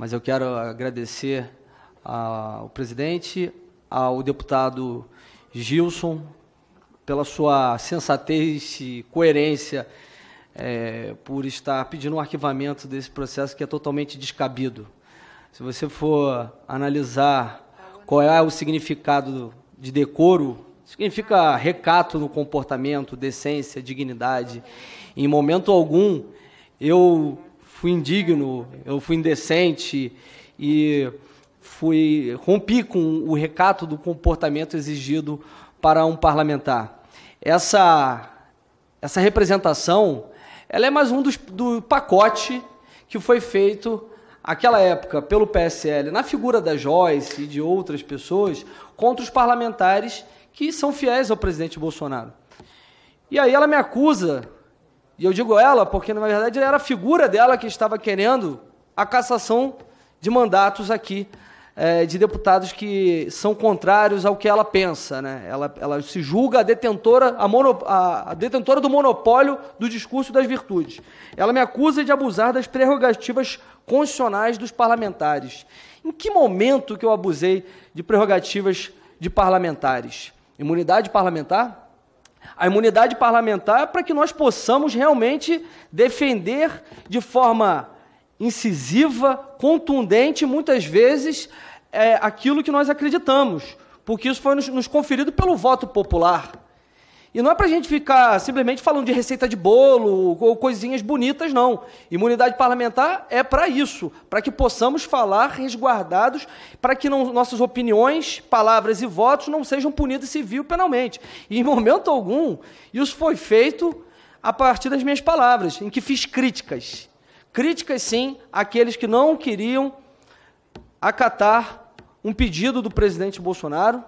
mas eu quero agradecer ao ah, presidente, ao deputado Gilson, pela sua sensatez e coerência é, por estar pedindo o um arquivamento desse processo que é totalmente descabido. Se você for analisar qual é o significado de decoro, significa recato no comportamento, decência, dignidade. Em momento algum, eu fui indigno, eu fui indecente e fui rompi com o recato do comportamento exigido para um parlamentar. Essa essa representação, ela é mais um dos, do pacote que foi feito aquela época pelo PSL, na figura da Joyce e de outras pessoas, contra os parlamentares que são fiéis ao presidente Bolsonaro. E aí ela me acusa e eu digo ela porque, na verdade, era a figura dela que estava querendo a cassação de mandatos aqui é, de deputados que são contrários ao que ela pensa. Né? Ela, ela se julga a detentora, a, mono, a, a detentora do monopólio do discurso das virtudes. Ela me acusa de abusar das prerrogativas constitucionais dos parlamentares. Em que momento que eu abusei de prerrogativas de parlamentares? Imunidade parlamentar? a imunidade parlamentar para que nós possamos realmente defender de forma incisiva, contundente, muitas vezes, é, aquilo que nós acreditamos, porque isso foi nos, nos conferido pelo voto popular. E não é para a gente ficar simplesmente falando de receita de bolo ou coisinhas bonitas, não. Imunidade parlamentar é para isso, para que possamos falar resguardados, para que não, nossas opiniões, palavras e votos não sejam punidos civil penalmente. E em momento algum, isso foi feito a partir das minhas palavras, em que fiz críticas. Críticas, sim, àqueles que não queriam acatar um pedido do presidente Bolsonaro,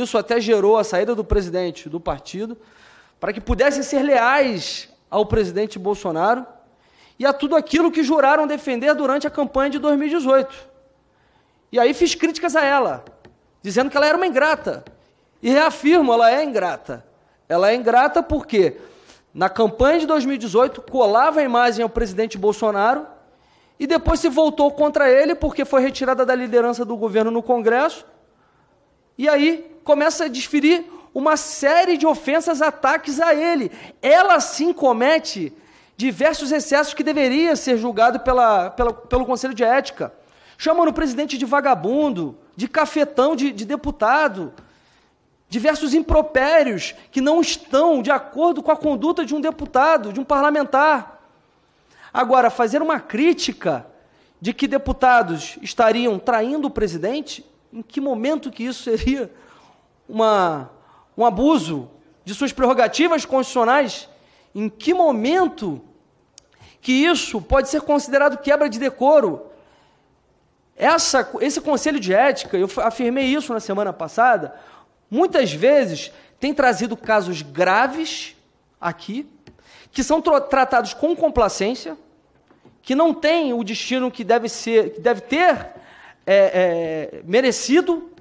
isso até gerou a saída do presidente do partido para que pudessem ser leais ao presidente Bolsonaro e a tudo aquilo que juraram defender durante a campanha de 2018. E aí fiz críticas a ela, dizendo que ela era uma ingrata. E reafirmo, ela é ingrata. Ela é ingrata porque na campanha de 2018 colava a imagem ao presidente Bolsonaro e depois se voltou contra ele porque foi retirada da liderança do governo no Congresso. E aí começa a desferir uma série de ofensas, ataques a ele. Ela sim comete diversos excessos que deveria ser julgado pela, pela pelo Conselho de Ética. Chamando o presidente de vagabundo, de cafetão, de, de deputado. Diversos impropérios que não estão de acordo com a conduta de um deputado, de um parlamentar. Agora, fazer uma crítica de que deputados estariam traindo o presidente, em que momento que isso seria uma, um abuso de suas prerrogativas constitucionais, em que momento que isso pode ser considerado quebra de decoro? Essa, esse conselho de ética, eu afirmei isso na semana passada, muitas vezes tem trazido casos graves aqui, que são tratados com complacência, que não têm o destino que deve, ser, que deve ter é, é, merecido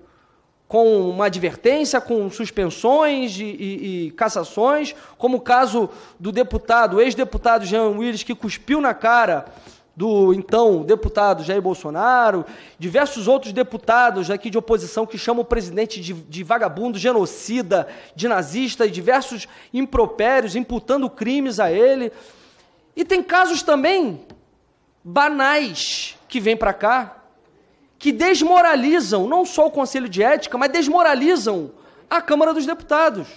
com uma advertência, com suspensões e, e, e cassações, como o caso do deputado, ex-deputado Jean Willis, que cuspiu na cara do então deputado Jair Bolsonaro, diversos outros deputados aqui de oposição que chamam o presidente de, de vagabundo, genocida, de nazista e diversos impropérios, imputando crimes a ele. E tem casos também banais que vêm para cá, que desmoralizam não só o Conselho de Ética, mas desmoralizam a Câmara dos Deputados.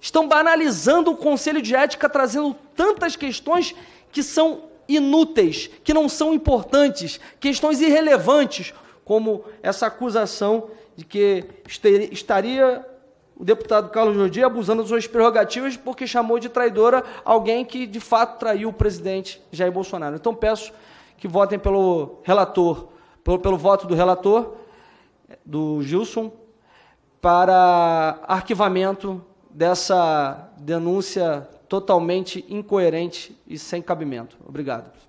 Estão banalizando o Conselho de Ética, trazendo tantas questões que são inúteis, que não são importantes, questões irrelevantes, como essa acusação de que estaria o deputado Carlos Jordi abusando das suas prerrogativas porque chamou de traidora alguém que de fato traiu o presidente Jair Bolsonaro. Então peço que votem pelo relator pelo, pelo voto do relator, do Gilson, para arquivamento dessa denúncia totalmente incoerente e sem cabimento. Obrigado.